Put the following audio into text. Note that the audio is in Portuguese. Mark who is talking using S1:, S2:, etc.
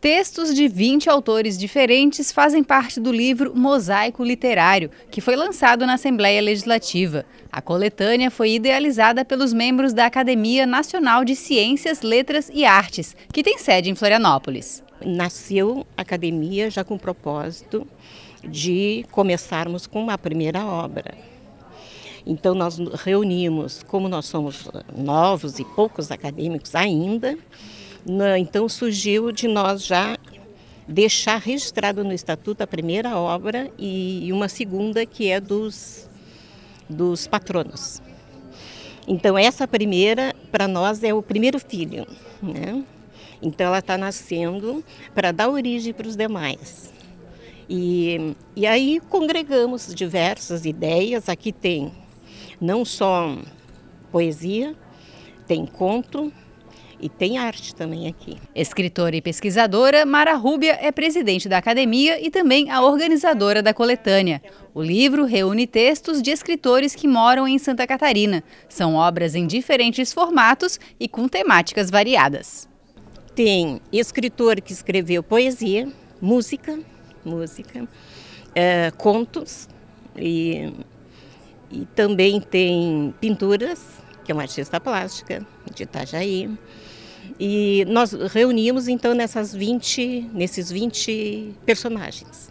S1: Textos de 20 autores diferentes fazem parte do livro Mosaico Literário, que foi lançado na Assembleia Legislativa. A coletânea foi idealizada pelos membros da Academia Nacional de Ciências, Letras e Artes, que tem sede em Florianópolis. Nasceu a academia já com o propósito de começarmos com
S2: uma primeira obra. Então nós reunimos, como nós somos novos e poucos acadêmicos ainda, né? Então surgiu de nós já deixar registrado no estatuto a primeira obra e uma segunda que é dos dos patronos. Então essa primeira para nós é o primeiro filho, né? Então ela está nascendo para dar origem para os demais. E, e aí congregamos diversas ideias. Aqui tem não só poesia,
S1: tem conto, e tem arte também aqui. Escritora e pesquisadora, Mara Rúbia é presidente da academia e também a organizadora da coletânea. O livro reúne textos de escritores que moram em Santa Catarina. São obras em diferentes formatos e com temáticas variadas.
S2: Tem escritor que escreveu poesia, música, música, é, contos e, e também tem pinturas que é uma artista plástica de Itajaí. E nós reunimos então nessas 20, nesses 20 personagens.